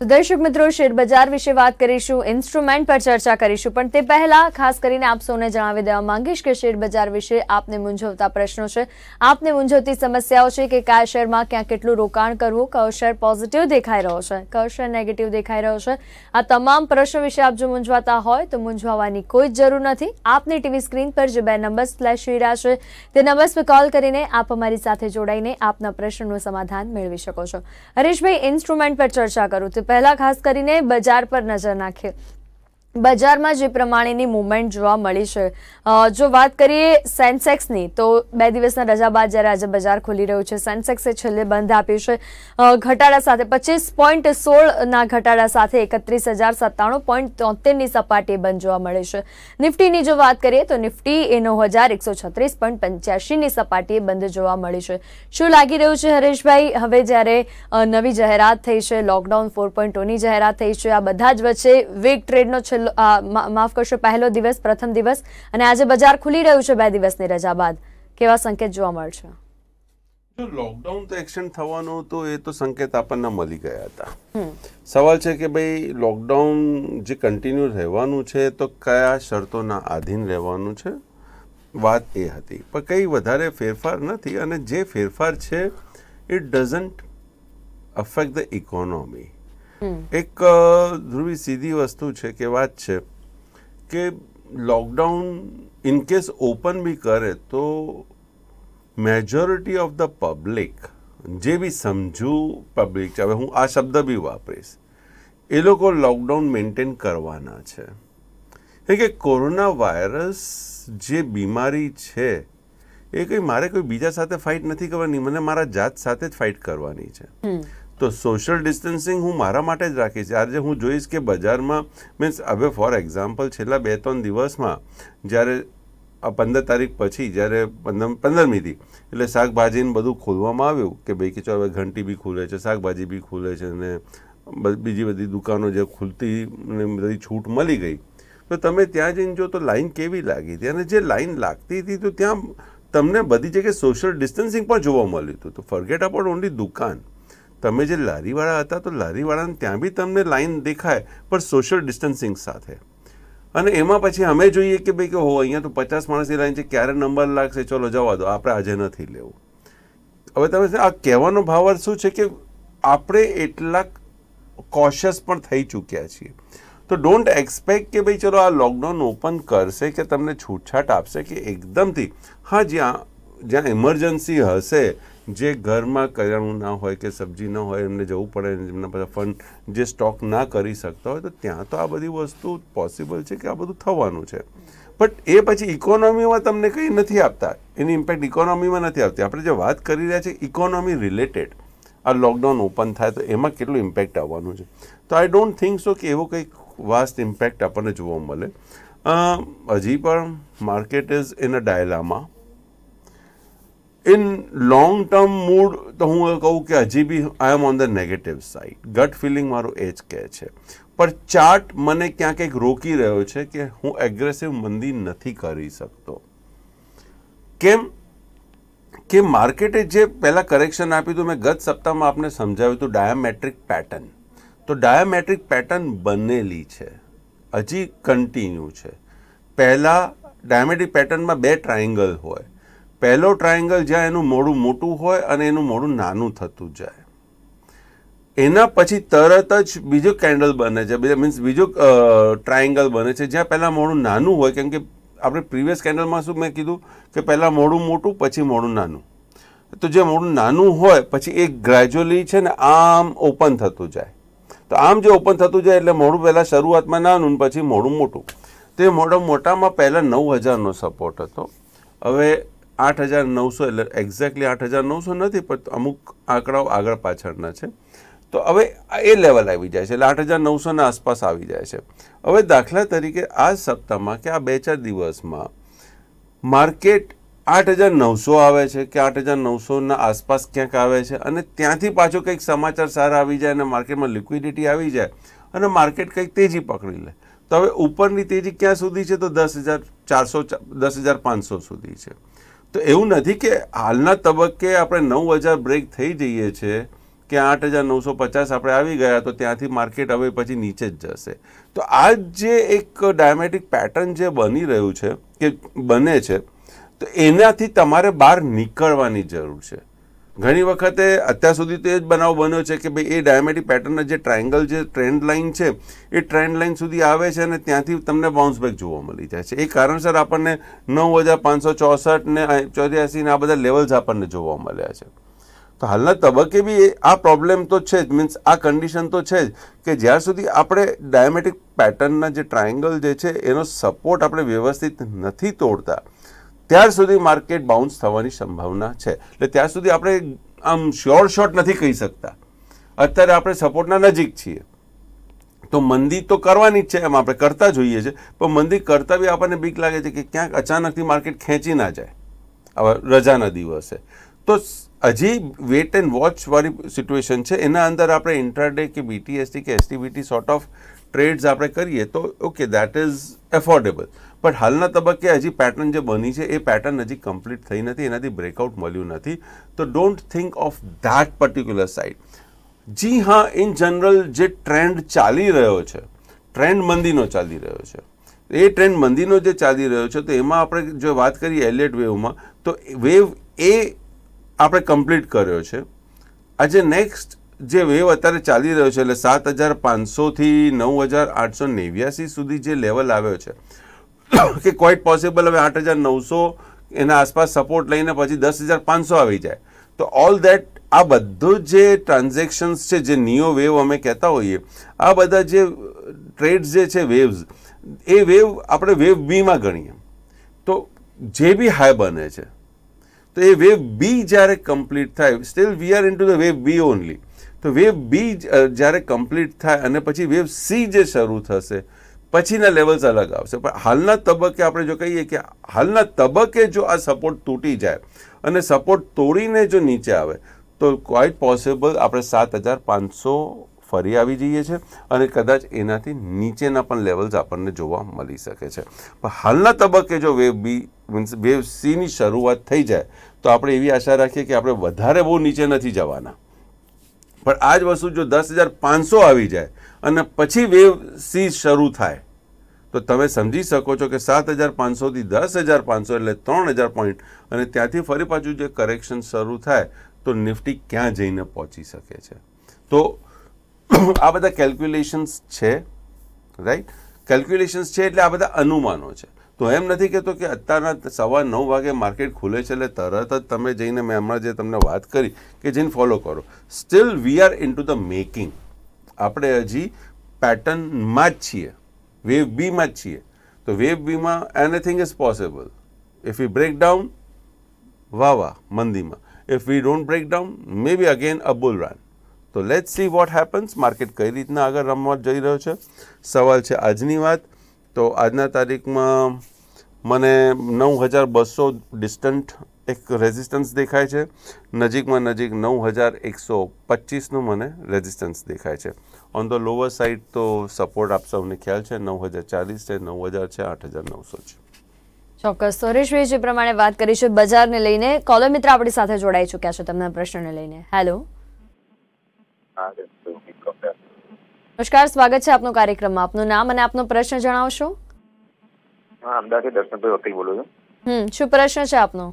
તો દર્શક મિત્રો શેર બજાર વિશે વાત કરીશું ઇન્સ્ટ્રુમેન્ટ પર ચર્ચા કરીશું પણ તે પહેલા ખાસ કરીને આપ સૌને જણાવી દેવા માંગીશ કે શેર બજાર વિશે આપને મૂંઝવતા પ્રશ્નો છે આપને મૂંઝવતી સમસ્યાઓ છે કે કયા શેરમાં ક્યાં કેટલું રોકાણ કરવું કયો શેર પોઝિટિવ દેખાઈ રહ્યો છે કયો શેર નેગેટિવ દેખાઈ રહ્યો છે આ તમામ પ્રશ્નો વિશે આપ જો મૂંઝવાતા હોય તો મૂંઝવાની કોઈ જ જરૂર નથી આપની ટીવી સ્ક્રીન પર જે બે નંબર્સ ફ્લેશ થઈ રહ્યા છે તે નંબર્સ પર કોલ કરીને આપ અમારી સાથે જોડાઈને આપના પ્રશ્નનું સમાધાન મેળવી શકો છો હરીશભાઈ ઇન્સ્ટ્રુમેન્ટ પર ચર્ચા કરું તે પહેલા ખાસ કરીને બજાર પર નજર નાખીએ બજારમાં જે પ્રમાણેની મૂવમેન્ટ જોવા મળી છે જો વાત કરીએ સેન્સેક્સની તો બે દિવસના રજા બાદ જ્યારે આજે બજાર ખુલી રહ્યું છે સેન્સેક્સે છેલ્લે બંધ આપ્યું છે ઘટાડા સાથે પચીસ પોઈન્ટ સોળના ઘટાડા સાથે એકત્રીસ હજાર સત્તાણું પોઈન્ટ તોતેરની સપાટી બંધ જોવા મળે છે નિફ્ટીની જો વાત કરીએ તો નિફ્ટી એ નવ હજાર એકસો છત્રીસ પોઈન્ટ પંચ્યાસીની સપાટીએ બંધ જોવા મળી છે શું લાગી રહ્યું છે હરેશભાઈ હવે જ્યારે નવી જાહેરાત થઈ છે લોકડાઉન ફોર પોઈન્ટ ટુની જાહેરાત થઈ છે આ બધા જ વચ્ચે વીક ટ્રેડનો છેલ્લો માફ કરશો પહેલો દિવસ પ્રથમ દિવસ અને આજે બજાર ખુલી રહ્યું છે બે દિવસની રજા બાદ કેવા સંકેત જોવા મળશે જો લોકડાઉન તો એક્સટેન્ડ થવાનો તો એ તો સંકેત આપણને મળી ગયા હતા સવાલ છે કે ભાઈ લોકડાઉન જે કન્ટિન્યુ રહેવાનું છે તો કયા શરતોના આધીન રહેવાનું છે વાત એ હતી પણ કંઈ વધારે ફેરફાર નથી અને જે ફેરફાર છે it doesn't affect the economy એક ધ્રુવી સીધી વસ્તુ છે કે વાત છે કે લોકડાઉન ઇનકેસ ઓપન બી કરે તો મેજોરિટી ઓફ ધ પબ્લિક જે બી સમજુ પબ્લિક છે હવે હું આ શબ્દ બી વાપરીશ એ લોકો લોકડાઉન મેન્ટેન કરવાના છે એટલે કે કોરોના વાયરસ જે બીમારી છે એ કંઈ મારે કોઈ બીજા સાથે ફાઇટ નથી કરવાની મને મારા જાત સાથે જ ફાઇટ કરવાની છે તો સોશિયલ ડિસ્ટન્સિંગ હું મારા માટે જ રાખીશ આજે હું જોઈશ કે બજારમાં મીન્સ હવે ફોર એક્ઝામ્પલ છેલ્લા બે ત્રણ દિવસમાં જ્યારે આ પંદર તારીખ પછી જ્યારે પંદર પંદરમીથી એટલે શાકભાજીને બધું ખોલવામાં આવ્યું કે ભાઈ કે ચો હવે ઘંટી બી ખુલે છે શાકભાજી બી ખુલે છે અને બીજી બધી દુકાનો જે ખુલતી બધી છૂટ મળી ગઈ તો તમે ત્યાં જઈને જો તો લાઈન કેવી લાગી હતી અને જે લાઈન લાગતી હતી તો ત્યાં તમને બધી જગ્યાએ સોશિયલ ડિસ્ટન્સિંગ પણ જોવા મળ્યું હતું તો ફર્ગેટ અબાઉટ ઓનલી દુકાન તમે જે લારીવાળા હતા તો લારીવાળાને ત્યાં બી તમને લાઈન દેખાય પણ સોશિયલ ડિસ્ટન્સિંગ સાથે અને એમાં પછી અમે જોઈએ કે ભાઈ કે હો અહીંયા તો પચાસ માણસની લાઈન છે ક્યારે નંબર લાગશે ચલો જવા દો આપણે આજે નથી લેવું હવે તમે આ કહેવાનો ભાવ શું છે કે આપણે એટલા કોશિયસ પણ થઈ ચૂક્યા છીએ તો ડોન્ટ એક્સપેક્ટ કે ભાઈ ચલો આ લોકડાઉન ઓપન કરશે કે તમને છૂટછાટ આપશે કે એકદમથી હા જ્યાં જ્યાં ઇમરજન્સી હશે જે ઘરમાં કરિયાણું ના હોય કે સબ્જી ના હોય એમને જવું પડે એમના પાસે ફંડ જે સ્ટોક ના કરી શકતા હોય તો ત્યાં તો આ બધી વસ્તુ પોસિબલ છે કે આ બધું થવાનું છે બટ એ પછી ઇકોનોમીમાં તમને કંઈ નથી આપતા એની ઇમ્પેક્ટ ઇકોનોમીમાં નથી આવતી આપણે જે વાત કરી રહ્યા છીએ ઇકોનોમી રિલેટેડ આ લોકડાઉન ઓપન થાય તો એમાં કેટલું ઇમ્પેક્ટ આવવાનું છે તો આઈ ડોન્ટ થિંક સો કે એવો કંઈક વાસ્ટ ઇમ્પેક્ટ આપણને જોવા મળે હજી પણ માર્કેટ ઇઝ ઇન અ ડાયલામાં ઇન લોંગ ટર્મ મૂડ તો હું કહું કે હજી બી I am on the negative side gut feeling મારું એ જ કહે છે પણ ચાર્ટ મને ક્યાંક એક રોકી રહ્યો છે કે હું એગ્રેસિવ મંદી નથી કરી શકતો કેમ કે માર્કેટે જે પહેલાં કરેક્શન આપ્યું હતું મેં ગત સપ્તાહમાં આપને સમજાવ્યું હતું ડાયામેટ્રિક પેટર્ન તો ડાયામેટ્રિક પેટર્ન બનેલી છે હજી કન્ટિન્યુ છે પહેલાં ડાયામેટ્રિક પેટર્નમાં બે ટ્રાયંગલ હોય પહેલો ટ્રાયેંગલ જ્યાં એનું મોડું મોટું હોય અને એનું મોડું નાનું થતું જાય એના પછી તરત જ બીજો કેન્ડલ બને છે મીન્સ બીજો ટ્રાયેંગલ બને છે જ્યાં પહેલાં મોડું નાનું હોય કેમ કે આપણે પ્રીવિયસ કેન્ડલમાં શું મેં કીધું કે પહેલાં મોડું મોટું પછી મોડું નાનું તો જે મોડું નાનું હોય પછી એ ગ્રેજ્યુઅલી છે ને આમ ઓપન થતું જાય તો આમ જે ઓપન થતું જાય એટલે મોડું પહેલાં શરૂઆતમાં નાનું પછી મોડું મોટું તો એ મોટા મોટામાં પહેલાં નવ હજારનો સપોર્ટ હતો હવે આઠ હજાર નવસો એટલે એક્ઝેક્ટલી આઠ હજાર નવસો નથી પણ અમુક આંકડાઓ આગળ પાછળના છે તો હવે એ લેવલ આવી જાય છે એટલે આઠ હજાર નવસોના આસપાસ આવી જાય છે હવે દાખલા તરીકે આ સપ્તાહમાં કે આ બે ચાર દિવસમાં માર્કેટ આઠ હજાર નવસો આવે છે કે આઠ હજાર નવસોના આસપાસ ક્યાંક આવે છે અને ત્યાંથી પાછો કંઈક સમાચાર સારા આવી જાય અને માર્કેટમાં લિક્વિડિટી આવી જાય અને માર્કેટ કંઈક તેજી પકડી લે તો હવે ઉપરની તેજી ક્યાં સુધી છે તો દસ હજાર ચારસો દસ હજાર પાંચસો સુધી છે તો એવું નથી કે હાલના તબક્કે આપણે નવ હજાર બ્રેક થઈ જઈએ છીએ કે આઠ હજાર નવસો પચાસ આપણે આવી ગયા તો ત્યાંથી માર્કેટ હવે પછી નીચે જ જશે તો આ જે એક ડાયમેટિક પેટર્ન જે બની રહ્યું છે કે બને છે તો એનાથી તમારે બહાર નીકળવાની જરૂર છે ઘણી વખતે અત્યાર સુધી તો એ જ બનાવ બન્યો છે કે ભાઈ એ ડાયામેટિક પેટર્નના જે ટ્રાયંગલ જે ટ્રેન્ડ લાઇન છે એ ટ્રેન્ડ લાઇન સુધી આવે છે અને ત્યાંથી તમને બાઉન્સ જોવા મળી જાય છે એ કારણસર આપણને નવ હજાર પાંચસો ચોસઠ ને ને આ બધા લેવલ્સ આપણને જોવા મળ્યા છે તો હાલના તબક્કે બી આ પ્રોબ્લેમ તો છે જ મીન્સ આ કન્ડિશન તો છે જ કે જ્યાં સુધી આપણે ડાયમેટિક પેટર્નના જે ટ્રાયંગલ જે છે એનો સપોર્ટ આપણે વ્યવસ્થિત નથી તોડતા ત્યાર સુધી માર્કેટ બાઉન્સ થવાની સંભાવના છે એટલે ત્યાં સુધી આપણે આમ શ્યોર શોટ નથી કહી શકતા અત્યારે આપણે સપોર્ટના નજીક છીએ તો મંદી તો કરવાની જ છે એમ આપણે કરતા જોઈએ છે પણ મંદી કરતાં બી આપણને બીક લાગે છે કે ક્યાંક અચાનકથી માર્કેટ ખેંચી ના જાય આવા રજાના દિવસે તો હજી વેટ એન્ડ વોચવાળી સિચ્યુએશન છે એના અંદર આપણે ઇન્ટ્રાડે કે બીટીએસટી કે એસટીબીટી સોર્ટ ઓફ ટ્રેડ્સ આપણે કરીએ તો ઓકે દેટ ઇઝ એફોર્ડેબલ પણ હાલના તબક્કે હજી પેટર્ન જે બની છે એ પેટર્ન હજી કમ્પ્લીટ થઈ નથી એનાથી બ્રેકઆઉટ મળ્યું નથી તો don't think of that particular side જી હા ઇન જનરલ જે ટ્રેન્ડ ચાલી રહ્યો છે ટ્રેન્ડ મંદીનો ચાલી રહ્યો છે એ ટ્રેન્ડ મંદીનો જે ચાલી રહ્યો છે તો એમાં આપણે જો વાત કરીએ એલિયટ વેવમાં તો વેવ એ આપણે કમ્પ્લીટ કર્યો છે આજે નેક્સ્ટ જે વેવ અત્યારે ચાલી રહ્યો છે એટલે સાત હજાર પાંચસોથી નવ હજાર આઠસો નેવ્યાસી સુધી જે લેવલ આવ્યો છે કે ક્વાઇટ પોસિબલ હવે આઠ હજાર નવસો એના આસપાસ સપોર્ટ લઈને પછી દસ હજાર પાંચસો આવી જાય તો ઓલ દેટ આ બધું જે ટ્રાન્ઝેક્શન્સ છે જે નિયો વેવ અમે કહેતા હોઈએ આ બધા જે ટ્રેડ્સ જે છે વેવ્સ એ વેવ આપણે વેવ બીમાં ગણીએ તો જે બી હાઈ બને છે તો એ વેવ બી જ્યારે કમ્પ્લીટ થાય still we are in to the wave B only તો વેવ બી જ્યારે કમ્પ્લીટ થાય અને પછી વેવ સી જે શરૂ થશે પછીના લેવલ્સ અલગ આવશે પણ હાલના તબક્કે આપણે જો કહીએ કે હાલના તબક્કે જો આ સપોર્ટ તૂટી જાય અને સપોર્ટ તોડીને જો નીચે આવે તો ક્વાઇટ પોસિબલ આપણે સાત હજાર પાંચસો ફરી આવી જઈએ છીએ અને કદાચ એનાથી નીચેના પણ લેવલ્સ આપણને જોવા મળી શકે છે પણ હાલના તબક્કે જો વેવ બી મીન્સ વેવ સીની શરૂઆત થઈ જાય તો આપણે એવી આશા રાખીએ કે આપણે વધારે બહુ નીચે નથી જવાના પણ આ જ વસ્તુ જો દસ હજાર પાંચસો આવી જાય અને પછી વેવ સી શરૂ થાય તો તમે સમજી શકો છો કે સાત હજાર પાંચસોથી દસ હજાર પાંચસો એટલે ત્રણ હજાર પોઈન્ટ અને ત્યાંથી ફરી પાછું જે કરેક્શન શરૂ થાય તો નિફ્ટી ક્યાં જઈને પહોંચી શકે છે તો આ બધા કેલ્ક્યુલેશન્સ છે રાઈટ કેલ્ક્યુલેશન્સ છે એટલે આ બધા અનુમાનો છે તો એમ નથી કહેતો કે અત્યારના સવા નવ વાગે માર્કેટ ખુલે છે એટલે તરત જ તમે જઈને મેં હમણાં જે તમને વાત કરી કે જઈને ફોલો કરો still we are in to the making આપણે હજી પેટર્નમાં જ છીએ વેવ બીમાં જ છીએ તો વેવ બીમાં anything is possible if you break down વાહ વાહ મંદીમાં if we don't break down may be again a bull run તો let see what happens market કઈ રીતના આગળ રમવા જઈ રહ્યો છે સવાલ છે આજની વાત તો આજના તારીખમાં મને નવ હજાર બસો ડિસ્ટન્ટ એક રેઝિસ્ટન્સ દેખાય છે નજીકમાં નજીક નવ હજાર એકસો પચીસનું મને રેઝિસ્ટન્સ દેખાય છે ઓન ધ લોઅર સાઈડ તો સપોર્ટ આપ સૌને ખ્યાલ છે નવ હજાર ચાલીસ છે નવ હજાર છે આઠ હજાર નવસો છે ચોક્કસ સુરેશભાઈ જે પ્રમાણે વાત કરીશું બજારને લઈને કોલર મિત્ર આપણી સાથે જોડાઈ ચૂક્યા છે તેમના પ્રશ્નને લઈને હેલો નમસ્કાર સ્વાગત છે આપનો કાર્યક્રમમાં આપનું નામ અને આપનો પ્રશ્ન જણાવશો હા અમદાવાદથી દર્શનભાઈ વકીલ બોલું છું હમ શું પ્રશ્ન છે આપનો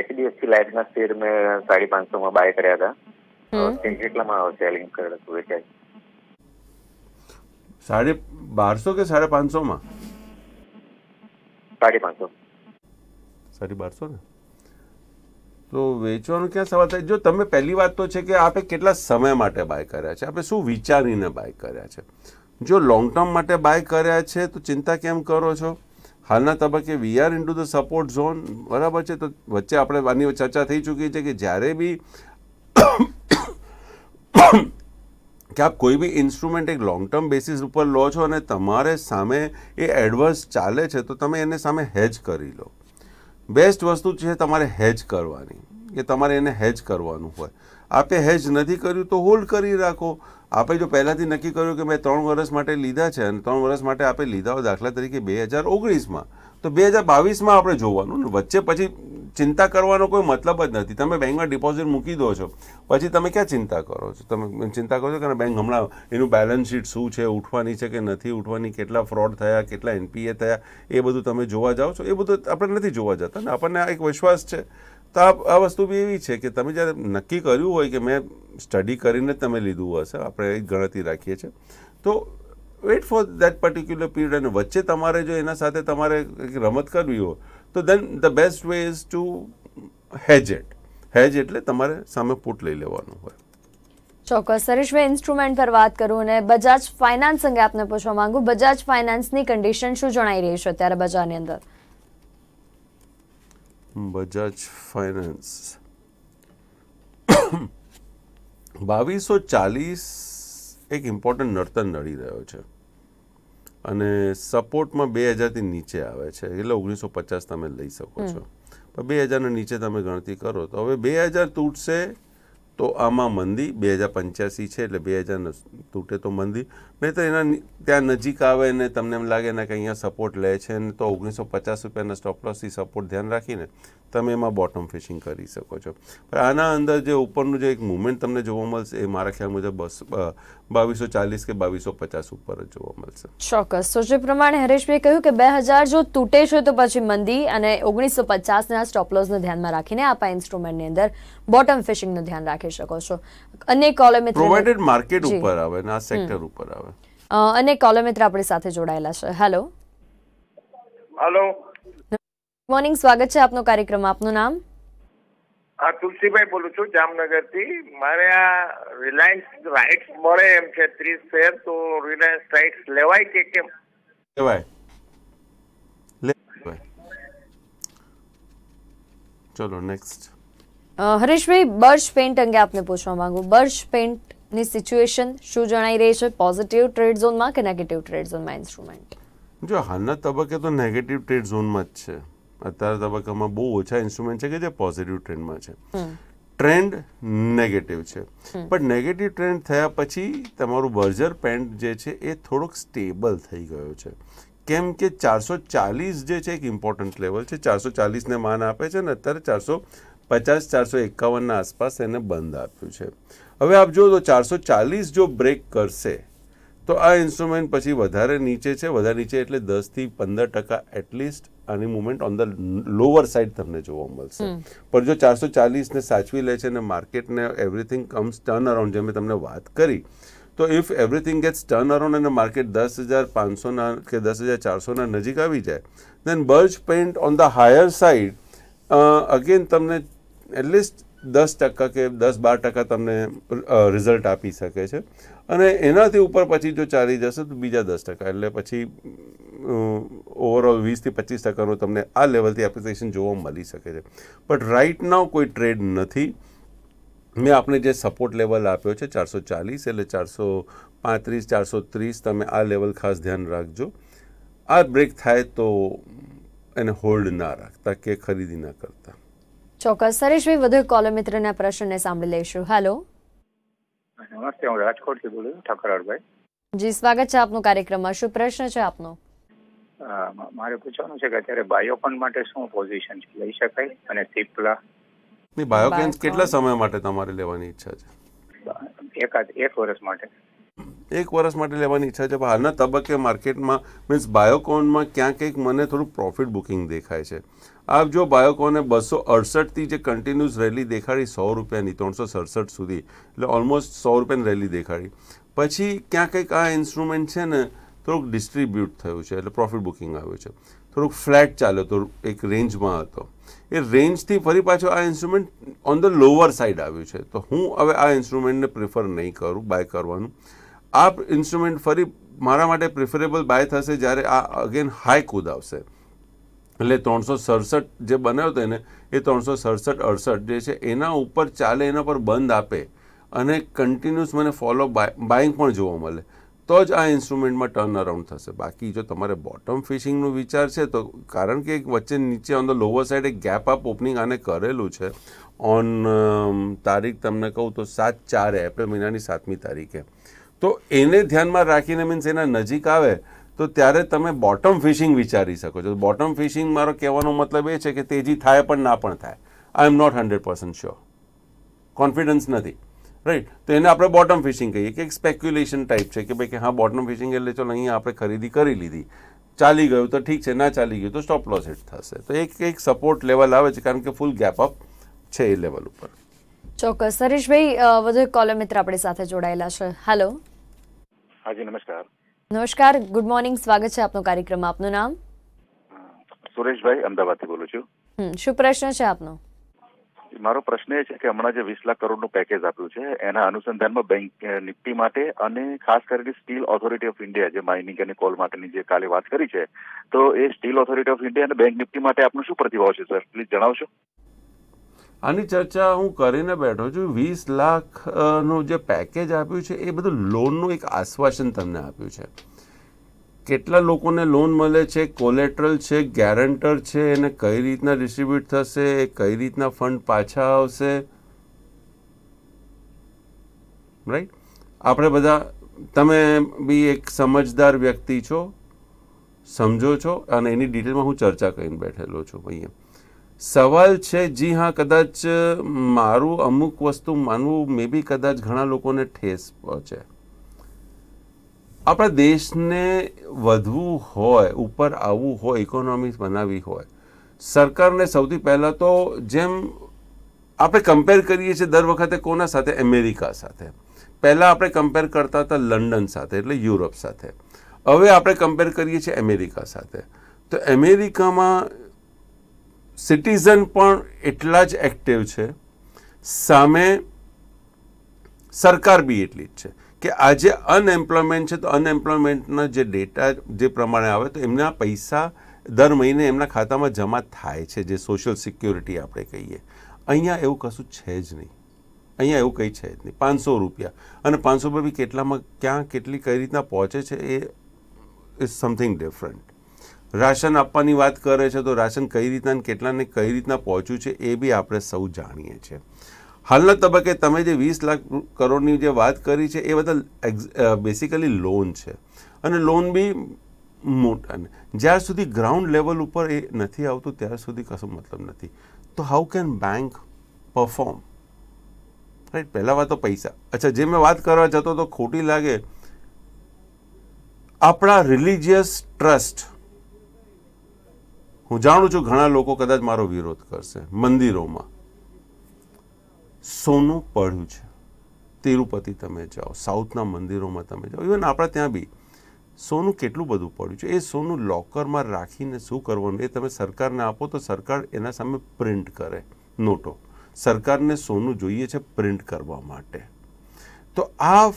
એચડીએફસી લાઈફના શેર મેં સાડી પાંચસો માં બાય કર્યા હતા કેટલામાં આવશે લિંક કરેલું વેચાય સાડી બારસો કે સાડા પાંચસોમાં સાડી પાંચસો સાડી બારસો ને તો વેચવાનો ક્યાં સવાલ થાય જો તમે પહેલી વાત તો છે કે આપે કેટલા સમય માટે બાય કર્યા છે આપણે શું વિચારીને બાય કર્યા છે જો લોંગ ટર્મ માટે બાય કર્યા છે તો ચિંતા કેમ કરો છો હાલના તબક્કે we are in to the support zone બરાબર છે તો વચ્ચે આપણે આની ચર્ચા થઈ ચૂકી છે કે જ્યારે બી કે આપ કોઈ બી ઇન્સ્ટ્રુમેન્ટ એક લોંગ ટર્મ બેસિસ ઉપર લો છો અને તમારે સામે એ એડવર્સ ચાલે છે તો તમે એને સામે હેજ કરી લો બેસ્ટ વસ્તુ છે તમારે હેજ કરવાની કે તમારે એને હેજ કરવાનું હોય આપે હેજ નથી કર્યું તો હોલ્ડ કરી રાખો આપણે જો પહેલાંથી નક્કી કર્યું કે મેં ત્રણ વર્ષ માટે લીધા છે અને ત્રણ વર્ષ માટે આપણે લીધા હોય દાખલા તરીકે બે હજાર ઓગણીસમાં તો બે હજાર બાવીસમાં આપણે જોવાનું વચ્ચે પછી ચિંતા કરવાનો કોઈ મતલબ જ નથી તમે બેંકમાં ડિપોઝિટ મૂકી દો છો પછી તમે ક્યાં ચિંતા કરો છો તમે ચિંતા કરો છો કે બેંક હમણાં એનું બેલેન્સ શીટ શું છે ઉઠવાની છે કે નથી ઉઠવાની કેટલા ફ્રોડ થયા કેટલા એનપીએ થયા એ બધું તમે જોવા જાઓ છો એ બધું આપણે નથી જોવા જતા ને આપણને એક વિશ્વાસ છે તો આ વસ્તુ બી એવી છે કે તમે જ્યારે નક્કી કર્યું હોય કે મેં સ્ટડી કરીને તમે લીધું હશે આપણે ગણતરી રાખીએ છીએ તો wait for that particular period અને વચ્ચે તમારે જો એના સાથે તમારે રમત કરવી હોય તો then the best way is to hedge it hedge એટલે તમારે સામે પુટ લઈ લેવાનું હોય ચોક્કસ સરેશભાઈ ઇન્સ્ટ્રુમેન્ટ પર વાત કરું અને બજાજ ફાઇનાન્સ અંગે આપને પૂછવા માંગુ બજાજ ફાઇનાન્સની કન્ડિશન શું જણાઈ રહી છે અત્યારે બજારની અંદર બજાજ ફાઇનાન્સ બાવીસો ચાલીસ એક ઇમ્પોર્ટન્ટ નર્તન નડી રહ્યો છે અને સપોર્ટમાં બે હજારથી નીચે આવે છે એટલે ઓગણીસો પચાસ તમે લઈ શકો છો પણ બે હજારના નીચે તમે ગણતરી કરો તો હવે બે હજાર તૂટશે તો આમાં મંદી બે હજાર પંચ્યાસી છે એટલે બે હજાર તૂટે તો મંદી નહીં તો એના ત્યાં નજીક આવે ને તમને એમ લાગે ને કે અહીંયા સપોર્ટ લે છે ને તો ઓગણીસો પચાસ રૂપિયાના સ્ટોપલોસથી સપોર્ટ ધ્યાન રાખીને તમે એમાં બોટમ ફિશિંગ કરી શકો છો પણ આના અંદર જે ઉપરનું જે એક મુમેન્ટ તમને જોવા મળશે એ મારા ખ્યાલ મુજબ બસ બાવીસો ચાલીસ કે બાવીસો પચાસ ઉપર જ જોવા મળશે ચોક્કસ તો જે પ્રમાણે હરેશભાઈ કહ્યું કે બે હજાર જો તૂટે છે તો પછી મંદી અને ઓગણીસો પચાસના સ્ટોપલોસને ધ્યાનમાં રાખીને આપ ઇન્સ્ટ્રુમેન્ટની અંદર બોટમ ફિશિંગનું ધ્યાન રાખી રાખી શકો છો અને કોલમ પ્રોવાઇડેડ માર્કેટ ઉપર આવે ને આ સેક્ટર ઉપર આવે અને કોલમ આપણી સાથે જોડાયેલા છે હેલો હેલો ગુડ મોર્નિંગ સ્વાગત છે આપનો કાર્યક્રમ આપનું નામ હા તુલસીભાઈ બોલું છું જામનગર થી મારે આ રિલાયન્સ રાઇટ્સ મળે એમ છે ત્રીસ શેર તો રિલાયન્સ રાઇટ્સ લેવાય કે કેમ લેવાય ચલો નેક્સ્ટ હરેશભાઈ બર્ચ પેન્ટ અંગે આપને પૂછવા માંગુ બર્ચ પેન્ટની સિચ્યુએશન શું જણાઈ રહી છે પોઝિટિવ ટ્રેડ ઝોન ઝોનમાં કે નેગેટિવ ટ્રેડ ઝોનમાં ઇન્સ્ટ્રુમેન્ટ જો હાલના તબક્કે તો નેગેટિવ ટ્રેડ ઝોનમાં જ છે અત્યારે તબક્કામાં બહુ ઓછા ઇન્સ્ટ્રુમેન્ટ છે કે જે પોઝિટિવ ટ્રેન્ડમાં છે ટ્રેન્ડ નેગેટિવ છે પણ નેગેટિવ ટ્રેન્ડ થયા પછી તમારું બર્જર પેન્ટ જે છે એ થોડોક સ્ટેબલ થઈ ગયો છે કેમ કે ચારસો ચાલીસ જે છે એક ઇમ્પોર્ટન્ટ લેવલ છે ચારસો ચાલીસને માન આપે છે ને અત્યારે ચારસો પચાસ ચારસો એકાવનના આસપાસ એને બંધ આપ્યું છે હવે આપ જુઓ તો ચારસો ચાલીસ જો બ્રેક કરશે તો આ ઇન્સ્ટ્રુમેન્ટ પછી વધારે નીચે છે વધારે નીચે એટલે દસથી પંદર ટકા એટલીસ્ટ આની movement on the lower side તમને જોવા મળશે પણ જો ચારસો ચાલીસને સાચવી લે છે અને માર્કેટને એવરીથિંગ કમ્સ ટર્ન અરાઉન્ડ જે મેં તમને વાત કરી તો if everything gets turn around અને માર્કેટ દસ હજાર પાંચસોના કે દસ હજાર ચારસોના નજીક આવી જાય દેન બર્જ પેન્ટ on the higher side again તમને એટલીસ્ટ દસ ટકા કે દસ બાર ટકા તમને રિઝલ્ટ આપી શકે છે અને એનાથી ઉપર પછી જો ચાલી જશે તો બીજા દસ ટકા એટલે પછી ઓવરઓલ વીસથી પચીસ ટકાનું તમને આ લેવલથી એપ્લિકેશન જોવા મળી શકે છે બટ રાઇટ નાવ કોઈ ટ્રેડ નથી મેં આપને જે સપોર્ટ લેવલ આપ્યો છે ચારસો ચાલીસ એટલે ચારસો પાંત્રીસ ચારસો ત્રીસ તમે આ લેવલ ખાસ ધ્યાન રાખજો આ બ્રેક થાય તો એને હોલ્ડ ના રાખતા કે ખરીદી ના કરતા ચોક્કસ સરેશભાઈ વધુ એક કોલમ મિત્રના પ્રશ્નને સાંભળી લઈશું હેલો નમસ્તે હું રાજકોટથી બોલું છું ઠાકરાળભાઈ જી સ્વાગત છે આપનો કાર્યક્રમમાં શું પ્રશ્ન છે આપનો મારે પૂછવાનું છે કે અત્યારે બાયોકોન માટે શું પોઝિશન છે લઈ શકાય અને સિપ્લા નહીં કેટલા સમય માટે તમારે લેવાની ઈચ્છા છે એકાદ એક વર્ષ માટે એક વર્ષ માટે લેવાની ઈચ્છા છે પણ હાલના તબક્કે માર્કેટમાં મીન્સ બાયોકોનમાં ક્યાંક કંઈક મને થોડું પ્રોફિટ બુકિંગ દેખાય છે આપ જો બાયોકોને બસો અડસઠથી જે કન્ટિન્યુઅસ રેલી દેખાડી સો રૂપિયાની ત્રણસો સડસઠ સુધી એટલે ઓલમોસ્ટ સો રૂપિયાની રેલી દેખાડી પછી ક્યાંક કંઈક આ ઇન્સ્ટ્રુમેન્ટ છે ને થોડુંક ડિસ્ટ્રીબ્યુટ થયું છે એટલે પ્રોફિટ બુકિંગ આવ્યું છે થોડુંક ફ્લેટ ચાલ્યો તો એક રેન્જમાં હતો એ રેન્જથી ફરી પાછો આ instrument on the lower side આવ્યું છે તો હું હવે આ ઇન્સ્ટ્રુમેન્ટને પ્રિફર નહીં કરું બાય કરવાનું આ ઇન્સ્ટ્રુમેન્ટ ફરી મારા માટે પ્રિફરેબલ બાય થશે જ્યારે આ અગેન હાઈ કૂદ આવશે એટલે ત્રણસો સડસઠ જે બનાવ્યો હતો એને એ ત્રણસો સડસઠ અડસઠ જે છે એના ઉપર ચાલે એના પર બંધ આપે અને કન્ટિન્યુઅસ મને ફોલો બાઇંગ પણ જોવા મળે તો જ આ ઇન્સ્ટ્રુમેન્ટમાં ટર્ન અરાઉન્ડ થશે બાકી જો તમારે બોટમ ફિશિંગનું વિચાર છે તો કારણ કે એક વચ્ચે નીચે ઓન ધ લોવર સાઈડ એક ગેપ અપ ઓપનિંગ આને કરેલું છે ઓન તારીખ તમને કહું તો સાત ચાર એપ્રિલ મહિનાની સાતમી તારીખે તો એને ધ્યાનમાં રાખીને મીન્સ એના નજીક આવે તો ત્યારે તમે બોટમ ફિશિંગ વિચારી શકો છો બોટમ ફિશિંગ મારો કહેવાનો મતલબ એ છે કે તેજી થાય પણ ના પણ થાય I am not hundred percent sure confidence નથી રાઈટ તો એને આપણે બોટમ ફિશિંગ કહીએ કે એક સ્પેક્યુલેશન ટાઈપ છે કે ભાઈ કે હા બોટમ ફિશિંગ એટલે ચલો અહીં આપણે ખરીદી કરી લીધી ચાલી ગયું તો ઠીક છે ના ચાલી ગયું તો સ્ટોપ લોસ હિટ થશે તો એક એક સપોર્ટ લેવલ આવે છે કારણ કે ફૂલ ગેપ અપ છે એ લેવલ ઉપર ચોક્કસ હરીશભાઈ વધુ એક કોલર મિત્ર આપણી સાથે જોડાયેલા છે હેલો હાજી નમસ્કાર નમસ્કાર ગુડ મોર્નિંગ સ્વાગત છે આપનો કાર્યક્રમ આપનું નામ સુરેશભાઈ અમદાવાદથી બોલું છું શું પ્રશ્ન છે આપનો મારો પ્રશ્ન એ છે કે હમણાં જે વીસ લાખ કરોડ નું પેકેજ આપ્યું છે એના અનુસંધાનમાં બેંક નિફ્ટી માટે અને ખાસ કરીને સ્ટીલ ઓથોરિટી ઓફ ઇન્ડિયા જે માઇનિંગ અને કોલ માટેની જે કાલે વાત કરી છે તો એ સ્ટીલ ઓથોરિટી ઓફ ઇન્ડિયા અને બેંક નિફ્ટી માટે આપનો શું પ્રતિભાવ છે સર પ્લીઝ જણાવશો આની ચર્ચા હું કરીને બેઠો છું વીસ લાખનું જે પેકેજ આપ્યું છે એ બધું લોનનું એક આશ્વાસન તમને આપ્યું છે કેટલા લોકોને લોન મળે છે કોલેટરલ છે ગેરંટર છે એને કઈ રીતના ડિસ્ટ્રીબ્યુટ થશે કઈ રીતના ફંડ પાછા આવશે રાઈટ આપણે બધા તમે બી એક સમજદાર વ્યક્તિ છો સમજો છો અને એની ડિટેલમાં હું ચર્ચા કરીને બેઠેલો છું અહીંયા સવાલ છે જી હા કદાચ મારું અમુક વસ્તુ માનવું મે બી કદાચ ઘણા લોકોને ઠેસ પહોંચે આપણા દેશને વધવું હોય ઉપર આવવું હોય ઇકોનોમી બનાવી હોય સરકારને સૌથી પહેલાં તો જેમ આપણે કમ્પેર કરીએ છીએ દર વખતે કોના સાથે અમેરિકા સાથે પહેલાં આપણે કમ્પેર કરતા હતા લંડન સાથે એટલે યુરોપ સાથે હવે આપણે કમ્પેર કરીએ છીએ અમેરિકા સાથે તો અમેરિકામાં સિટીઝન પણ એટલા જ એક્ટિવ છે સામે સરકાર બી એટલી જ છે કે આજે અનએમ્પ્લોયમેન્ટ છે તો અનએમ્પ્લોયમેન્ટના જે ડેટા જે પ્રમાણે આવે તો એમના પૈસા દર મહિને એમના ખાતામાં જમા થાય છે જે સોશિયલ સિક્યુરિટી આપણે કહીએ અહીંયા એવું કશું છે જ નહીં અહીંયા એવું કંઈ છે જ નહીં પાંચસો રૂપિયા અને પાંચસો રૂપિયા બી કેટલામાં ક્યાં કેટલી કઈ રીતના પહોંચે છે એ ઇઝ સમથિંગ ડિફરન્ટ રાશન આપવાની વાત કરે છે તો રાશન કઈ રીતના કેટલાને કઈ રીતના પહોંચ્યું છે એ બી આપણે સૌ જાણીએ છીએ હાલના તબક્કે તમે જે વીસ લાખ કરોડની જે વાત કરી છે એ બધા બેસિકલી લોન છે અને લોન બી મોટા જ્યાં સુધી ગ્રાઉન્ડ લેવલ ઉપર એ નથી આવતું ત્યાર સુધી કશું મતલબ નથી તો how can bank perform right પહેલાં વાત તો પૈસા અચ્છા જે મેં વાત કરવા જતો તો ખોટી લાગે આપણા રિલિજિયસ ટ્રસ્ટ હું જાણું છું ઘણા લોકો કદાચ મારો વિરોધ કરશે મંદિરોમાં સોનું પડ્યું છે તિરુપતિ તમે જાઓ સાઉથના મંદિરોમાં તમે જાઓ ઇવન આપણા ત્યાં બી સોનું કેટલું બધું પડ્યું છે એ સોનું લોકરમાં રાખીને શું કરવાનું એ તમે સરકારને આપો તો સરકાર એના સામે પ્રિન્ટ કરે નોટો સરકારને સોનું જોઈએ છે પ્રિન્ટ કરવા માટે તો આ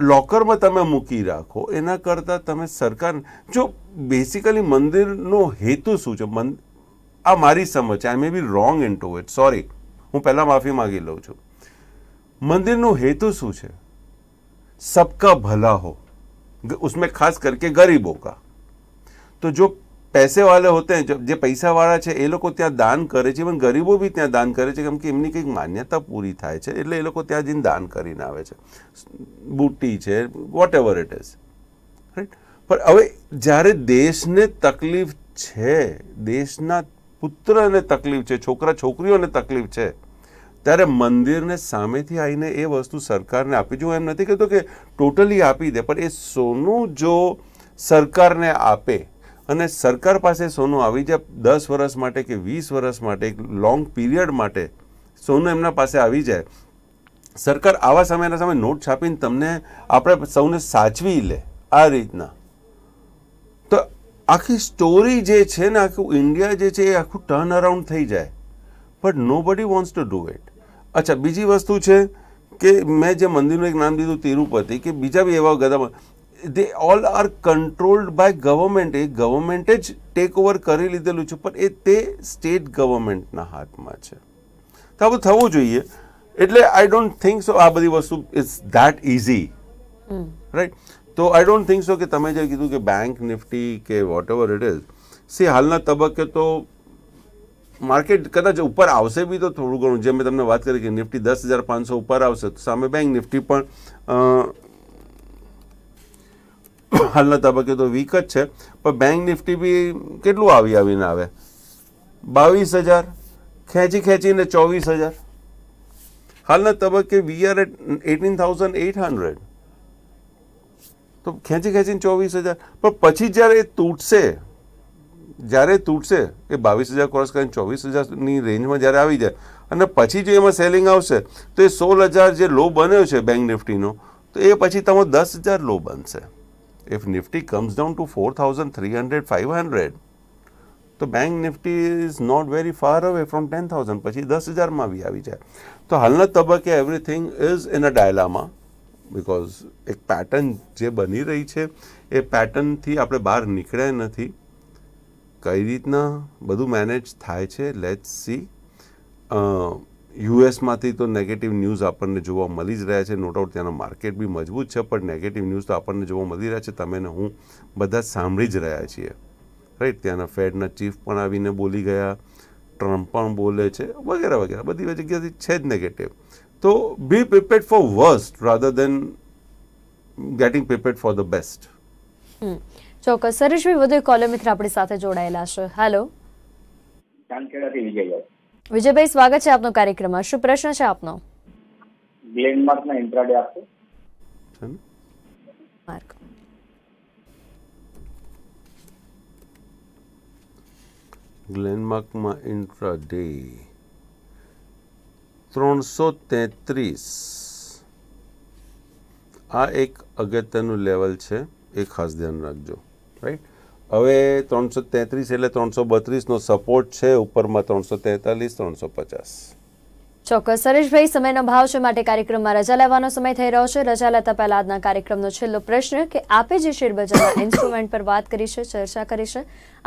लॉकर में तब मूकी राखो एना करता तब सरकार जो बेसिकली मंदिर हेतु शू मंद आ मारी समझ आई may be wrong in to it sorry हूँ पहला माफी मांगी लू छु मंदिर हेतु शू सबका भला हो उसमें खास करके गरीबों का तो जो पैसे वाले होते हैं जब વાળા છે એ લોકો ત્યાં દાન કરે છે પણ ગરીબો બી ત્યાં દાન કરે છે કેમ કે એમની કંઈક માન્યતા પૂરી થાય છે એટલે એ લોકો ત્યાં જઈને દાન કરીને આવે છે બુટ્ટી છે whatever it is right પણ હવે જ્યારે દેશને તકલીફ છે દેશના પુત્રને તકલીફ છે છોકરા છોકરીઓને તકલીફ છે ત્યારે મંદિરને સામેથી આવીને એ વસ્તુ સરકારને આપી જો એમ નથી કહેતો કે ટોટલી આપી દે પણ એ સોનું જો સરકારને આપે અને સરકાર પાસે સોનું આવી જાય દસ વર્ષ માટે કે વીસ વર્ષ માટે એક લોંગ પીરિયડ માટે સોનું એમના પાસે આવી જાય સરકાર આવા સમયના સામે નોટ છાપીને તમને આપણે સૌને સાચવી લે આ રીતના તો આખી સ્ટોરી જે છે ને આખું ઇન્ડિયા જે છે એ આખું ટર્ન અરાઉન્ડ થઈ જાય બટ નો બડી વોન્ટ્સ ટુ ડુ ઇટ અચ્છા બીજી વસ્તુ છે કે મેં જે મંદિરનું એક નામ દીધું તિરુપતિ કે બીજા બી એવા ગદા દે all are controlled by government એ ગવર્મેન્ટે જ ટેક ઓવર કરી લીધેલું છે પણ એ તે સ્ટેટ ગવર્મેન્ટના હાથમાં છે તો આ બધું થવું જોઈએ એટલે આઈ ડોન્ટ થિંક સો આ બધી વસ્તુ ઇઝ ધેટ ઇઝી રાઈટ તો આઈ ડોન્ટ થિંક સો કે તમે જે કીધું કે બેંક નિફ્ટી કે whatever it is see હાલના તબક્કે તો માર્કેટ કદાચ ઉપર આવશે બી તો થોડું ઘણું જેમ મેં તમને વાત કરી કે નિફ્ટી દસ હજાર પાંચસો ઉપર આવશે તો સામે બેંક નિફ્ટી પણ હાલના તબક્કે તો વીક જ છે પણ બેંક નિફ્ટી બી કેટલું આવી આવીને આવે બાવીસ હજાર ખેંચી ખેંચીને ચોવીસ હજાર હાલના તબક્કે we are at eighteen thousand eight hundred તો ખેંચી ખેંચીને ચોવીસ હજાર પણ પછી જ્યારે એ તૂટશે જ્યારે તૂટશે એ બાવીસ હજાર ક્રોસ કરીને ચોવીસ હજારની રેન્જમાં જ્યારે આવી જાય અને પછી જો એમાં સેલિંગ આવશે તો એ સોળ હજાર જે લો બન્યો છે બેંક નિફ્ટીનો તો એ પછી તમારો દસ હજાર લો બનશે if Nifty comes down to 4,300, 500, તો bank Nifty is not very far away from ten thousand પછી દસ હજારમાં બી આવી જાય તો હાલના તબક્કે એવરીથિંગ ઇઝ ઇન અ ડાયલામાં બિકોઝ એક પેટર્ન જે બની રહી છે એ પેટર્નથી આપણે બહાર નીકળ્યા નથી કઈ રીતના બધું મેનેજ થાય છે લેટ્સ સી યુએસમાંથી તો નેગેટિવ ન્યૂઝ આપણને જોવા મળી જ રહ્યા છે નો ડાઉટ ત્યાંનો માર્કેટ બી મજબૂત છે પણ નેગેટિવ ન્યૂઝ તો આપણને જોવા મળી રહ્યા છે તમે ને હું બધા સાંભળી જ રહ્યા છીએ રાઈટ ત્યાંના ફેડના ચીફ પણ આવીને બોલી ગયા ટ્રમ્પ પણ બોલે છે વગેરે વગેરે બધી જગ્યાથી છે જ નેગેટિવ તો be prepared for worst rather than getting prepared for the best ચોક્કસ સરેશભાઈ વધુ એક મિત્ર આપણી સાથે જોડાયેલા છે હેલો ચાંદખેડાથી વિજય વિજયભાઈ સ્વાગત છે આપનો કાર્યક્રમમાં શું પ્રશ્ન છે આપનો ગ્લેનમાર્કના ઇન્ટ્રાડે આપો માર્ક ગ્લેનમાર્કમાં ઇન્ટ્રાડે ત્રણસો તેત્રીસ આ એક અગત્યનું લેવલ છે એ ખાસ ધ્યાન રાખજો રાઈટ હવે ત્રણસો તેત્રીસ એટલે ત્રણસો બત્રીસનો સપોર્ટ છે ઉપરમાં ત્રણસો તેતાલીસ ત્રણસો પચાસ ચોક્કસ સરેશભાઈ સમયનો ભાવ છે માટે કાર્યક્રમમાં રજા લેવાનો સમય થઈ રહ્યો છે રજા લેતા પહેલા આજના કાર્યક્રમનો છેલ્લો પ્રશ્ન કે આપે જે શેરબજારના ઇન્સ્ટ્રુમેન્ટ પર વાત કરી છે ચર્ચા કરી છે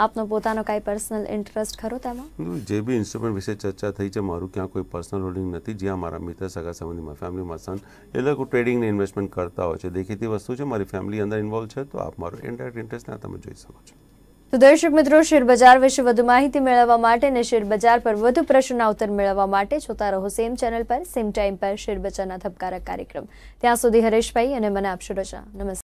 આપનો પોતાનો કાંઈ પર્સનલ ઇન્ટરેસ્ટ ખરો તેમાં જે બી ઇન્સ્ટ્રુમેન્ટ વિશે ચર્ચા થઈ છે મારું ક્યાં કોઈ પર્સનલ હોલ્ડિંગ નથી જ્યાં મારા મિત્ર સગા સંબંધીમાં ફેમિલી સન એ લોકો ટ્રેડિંગને ઇન્વેસ્ટમેન્ટ કરતા હોય છે દેખીતી વસ્તુ છે મારી ફેમિલી અંદર ઇન્વોલ્વ છે તો આપ મારો ઇન્ડાયરેક્ટ ઇન્ટરેસ્ટ ત્યાં તમે જોઈ શકો છો તો દર્શક મિત્રો શેરબજાર વિશે વધુ માહિતી મેળવવા માટે અને શેરબજાર પર વધુ પ્રશ્નાઉત્તર મેળવવા માટે જોતા રહો સેમ ચેનલ પર સેમ ટાઈમ પર શેરબજારના ધબકારક કાર્યક્રમ ત્યાં સુધી હરેશભાઈ અને મને આપશો રજા નમસ્કાર